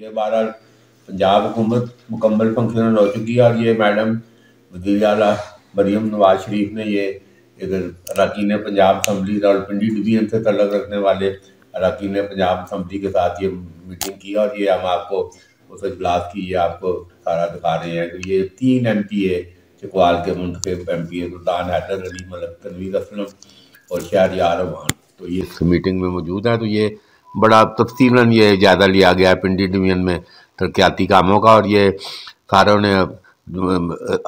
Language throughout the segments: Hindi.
ये बारह पंजाब हुकूमत मुकम्मल फंक्शनल हो चुकी है और ये मैडम वजी अला मरीम नवाज शरीफ ने ये अरकान पंजाब असम्बली रावलपिंडी डिवीजन से तलक रखने वाले अरकान पंजाब असम्बली के साथ ये मीटिंग की और ये हम आपको उस अजलास की ये आपको सारा दिखा रहे हैं कि ये तीन एम पी ए चकवाल के मुंतब M P A Sultan Haider Ali Malak Tanveer Aslam और शहर यार तो ये मीटिंग में मौजूद हैं तो ये बड़ा तफसीला ये ज़्यादा लिया गया है पिंडी डिवीजन में तरक्याती कामों का और ये सारों ने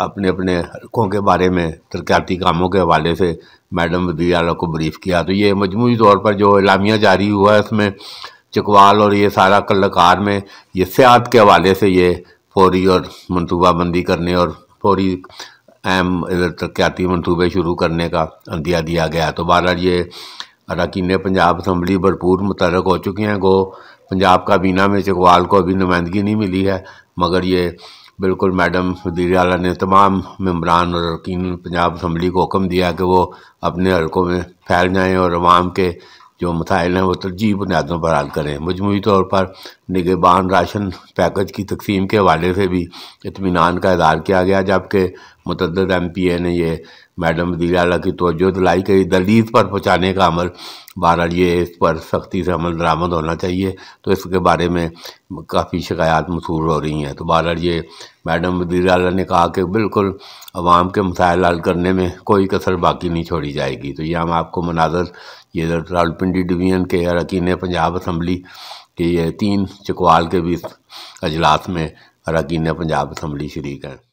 अपने अपने हलकों के बारे में तरक्याती कामों के हवाले से मैडम वजी को ब्रीफ़ किया तो ये मजमू तौर पर जो इलामिया जारी हुआ है उसमें चकवाल और ये सारा कलकार में ये सियात के हवाले से ये फौरी और मनसूबाबंदी करने और फौरी अहम इधर तरक्याती मनसूबे शुरू करने का अंदिया दिया गया तो बहरहाल ये अरकान पंजाब असम्बली भरपूर मुतरक हो चुकी हैं गो पंजाब काबीना में चकवाल को अभी नुमाइंदगी नहीं मिली है मगर ये बिल्कुल मैडम वजीर अला ने तमाम मम्बरान और अरकिन पंजाब असम्बली को हुक्म दिया कि वो अपने हल्कों में फैल जाएँ और अवाम के जो मसाइल हैं वो तरजीह बुनियादों पर हल करें मजमू तौर पर निगेबान राशन पैकेज की तकसीम के हवाले से भी इतमान का इजहार किया गया जबकि मतदद एम पी ए ने ये मैडम वजीर अला की तोजो दिलाई कि दलीज पर पहुँचाने का अमल बहरहाल ये इस पर सख्ती से अमल दरामद होना चाहिए तो इसके बारे में काफ़ी शिकायत मशहूर हो रही हैं तो बहरहाल ये मैडम वजीर ने कहा कि बिल्कुल आवाम के मसाइल हल करने में कोई कसर बाकी नहीं छोड़ी जाएगी तो ये हम आपको मनाजर ये रावलपिंडी डिवीज़न के अरकिन पंजाब असम्बली के ये तीन चकवाल के भी अजलास में अरकिन पंजाब असम्बली शरीक हैं